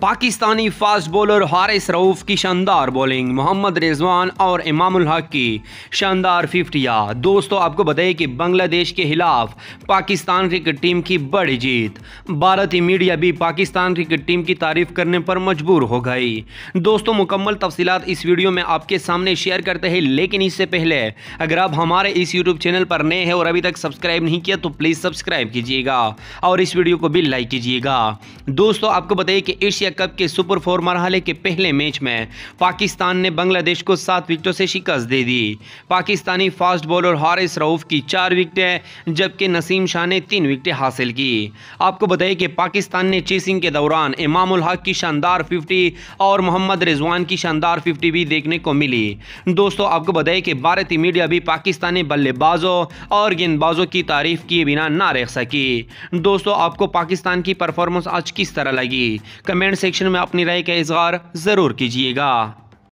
Pakistani fast bowler Haris Rauf की शानदार bowling Mohammad Rizwan और इमामुल हक की शानदार फिफ्टिया दोस्तों आपको बताइए कि बांग्लादेश के खिलाफ पाकिस्तान क्रिकेट टीम की बड़ी जीत भारतीय मीडिया भी पाकिस्तान क्रिकेट टीम की तारीफ करने पर मजबूर हो गई दोस्तों मुकम्मल तफसीत इस वीडियो में आपके सामने शेयर करते हैं लेकिन इससे पहले अगर आप हमारे इस यूट्यूब चैनल पर नए हैं और अभी तक सब्सक्राइब नहीं किया तो प्लीज़ सब्सक्राइब कीजिएगा और इस वीडियो को भी लाइक कीजिएगा दोस्तों आपको बताइए कि एशिया एशिया कप के सुपर फोर मरहले के पहले मैच में पाकिस्तान ने बांग्लादेश को सात विकेटों से शिकस्त दे दी पाकिस्तानी फास्ट बॉलर हारिस रऊफ की चार विकेटें जबकि नसीम शाह ने तीन विकेटें हासिल की आपको बताइए कि पाकिस्तान ने चेसिंग के दौरान इमामुल हक की शानदार फिफ्टी और मोहम्मद रिजवान की शानदार फिफ्टी भी देखने को मिली दोस्तों आपको बताइए कि भारतीय मीडिया भी पाकिस्तानी बल्लेबाजों और गेंदबाजों की तारीफ किए बिना ना रह सकी दोस्तों आपको पाकिस्तान की परफॉर्मेंस आज किस तरह लगी कमेंट सेक्शन में अपनी राय का इजहार ज़रूर कीजिएगा